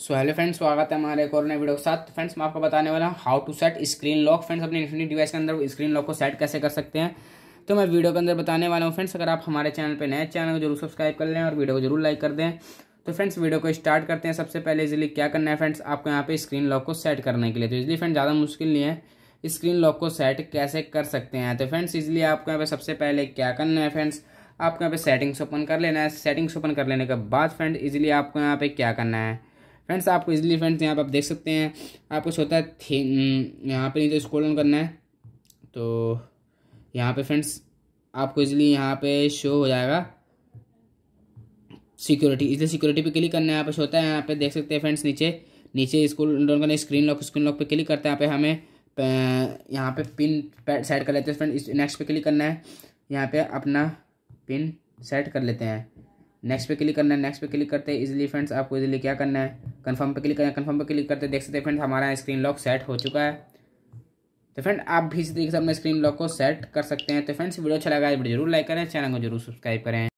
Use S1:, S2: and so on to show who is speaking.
S1: so hello friends स्वागत है हमारे एक और नए वीडियो के साथ फ्रेंड्स मैं आपको बताने वाला हूँ how to set screen lock friends अपने इन्फिनिटी डिवाइस के अंदर स्क्रीन लॉक को सेट कैसे कर सकते हैं तो मैं वीडियो के अंदर बताने वाला हूँ फ्रेंड्स अगर आप हमारे चैनल पर नए चैनल को जरूर सब्सक्राइब कर लें और वीडियो को जरूर लाइक कर दें तो फ्रेंड्स वीडियो को स्टार्ट करते हैं सबसे पहले इजिली क्या करना है फ्रेंड्स आपको यहाँ पर स्क्रीन लॉक को सेट करने के लिए तो इसलिए फ्रेंड ज़्यादा मुश्किल नहीं है स्क्रीन लॉक को सेट कैसे कर सकते हैं तो फ्रेंड्स इजिली आपको यहाँ पर सबसे पहले क्या करना है फ्रेंड्स आपको यहाँ पे सेटिंग्स ओपन कर लेना है सेटिंग्स ओपन कर लेने के बाद फ्रेंड इजिली आपको यहाँ पे क्या करना है फ्रेंड्स आपको इजिली फ्रेंड्स यहाँ पर आप देख सकते हैं आपको छोटा थे हम्म, यहाँ पर नीचे स्क्रॉल ऑन करना है तो यहाँ पे फ्रेंड्स आपको इजिली यहाँ पे शो हो जाएगा सिक्योरिटी इसलिए सिक्योरिटी पे क्लिक करना है यहाँ पे होता है यहाँ पे देख सकते हैं फ्रेंड्स नीचे नीचे स्कूल डाउन करना स्क्रीन लॉक स्क्रीन लॉक पे क्लिक करते हैं यहाँ पे हमें यहाँ पे पिन सेट कर लेते हैं फ्रेंड नेक्स्ट पे क्लिक करना है यहाँ पे अपना पिन सेट कर लेते हैं नेक्स्ट पे क्लिक करना है नेक्स्ट पे क्लिक करते हैं इजिली फ्रेंड्स आपको इजिली क्या करना है कन्फर्म पर क्लिक करें कन्फर्म पर क्लिक करते देख सकते हैं फ्रेंड हमारा स्क्रीन लॉक सेट हो चुका है तो फ्रेंड आप भी इसी तरीके से अपने स्क्रीन लॉक को सेट कर सकते हैं तो फ्रेंड्स वीडियो अच्छा लगा वीडियो जरूर लाइक करें चैनल को जरूर सब्सक्राइब करें